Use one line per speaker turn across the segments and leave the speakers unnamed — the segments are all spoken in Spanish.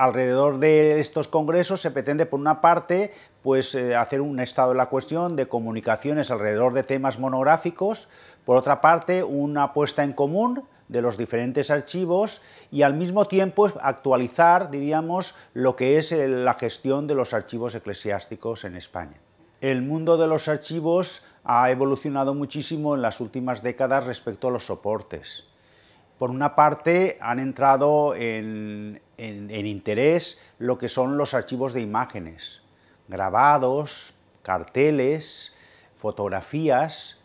alrededor de estos congresos se pretende, por una parte, pues, eh, hacer un estado de la cuestión de comunicaciones alrededor de temas monográficos, por otra parte, una puesta en común de los diferentes archivos y al mismo tiempo actualizar, diríamos, lo que es eh, la gestión de los archivos eclesiásticos en España. El mundo de los archivos ha evolucionado muchísimo en las últimas décadas respecto a los soportes. Por una parte, han entrado en, en, interés lo que son los archivos de imágenes, grabados, carteles, fotografías,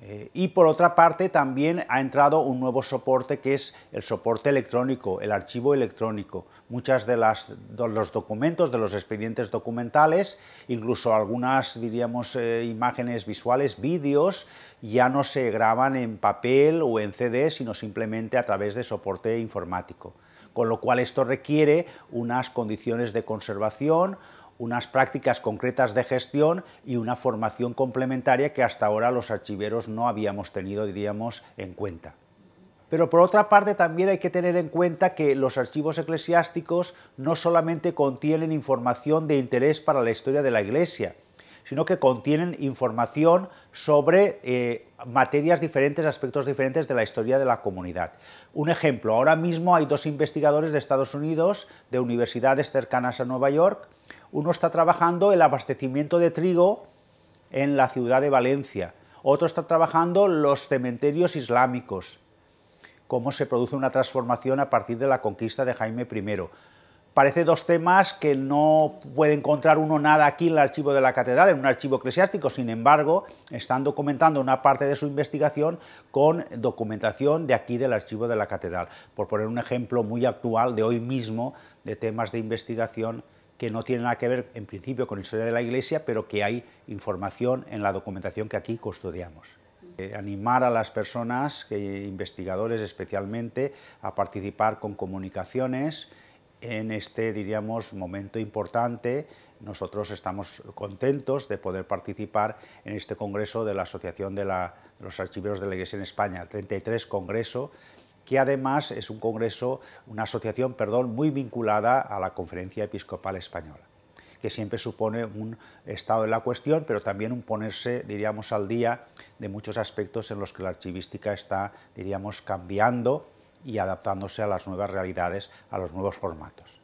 eh, y por otra parte también ha entrado un nuevo soporte que es el soporte electrónico, el archivo electrónico. Muchas de, las, los documentos, de los expedientes documentales, incluso algunas, diríamos, eh, imágenes visuales, vídeos, ya no se graban en papel o en CD, sino simplemente a través de soporte informático. Con lo cual esto requiere unas condiciones de conservación, unas prácticas concretas de gestión y una formación complementaria que hasta ahora los archiveros no habíamos tenido, diríamos, en cuenta. Pero por otra parte también hay que tener en cuenta que los archivos eclesiásticos no solamente contienen información de interés para la historia de la Iglesia, sino que contienen información sobre eh, materias diferentes, aspectos diferentes de la historia de la comunidad. Un ejemplo, ahora mismo hay dos investigadores de Estados Unidos, de universidades cercanas a Nueva York, uno está trabajando el abastecimiento de trigo en la ciudad de Valencia, otro está trabajando los cementerios islámicos, cómo se produce una transformación a partir de la conquista de Jaime I parece dos temas que no puede encontrar uno nada aquí en el archivo de la catedral, en un archivo eclesiástico, sin embargo, están documentando una parte de su investigación con documentación de aquí del archivo de la catedral, por poner un ejemplo muy actual de hoy mismo de temas de investigación que no tienen nada que ver en principio con la historia de la Iglesia, pero que hay información en la documentación que aquí custodiamos. Eh, animar a las personas, investigadores especialmente, a participar con comunicaciones, en este, diríamos, momento importante. Nosotros estamos contentos de poder participar en este congreso de la Asociación de, los Archiveros de la Iglesia en España, el 33 Congreso, que además es un congreso, una asociación, perdón, muy vinculada a la Conferencia Episcopal Española que siempre supone un estado de la cuestión, pero también un ponerse, diríamos, al día de muchos aspectos en los que la archivística está, diríamos, cambiando y adaptándose a las nuevas realidades, a los nuevos formatos.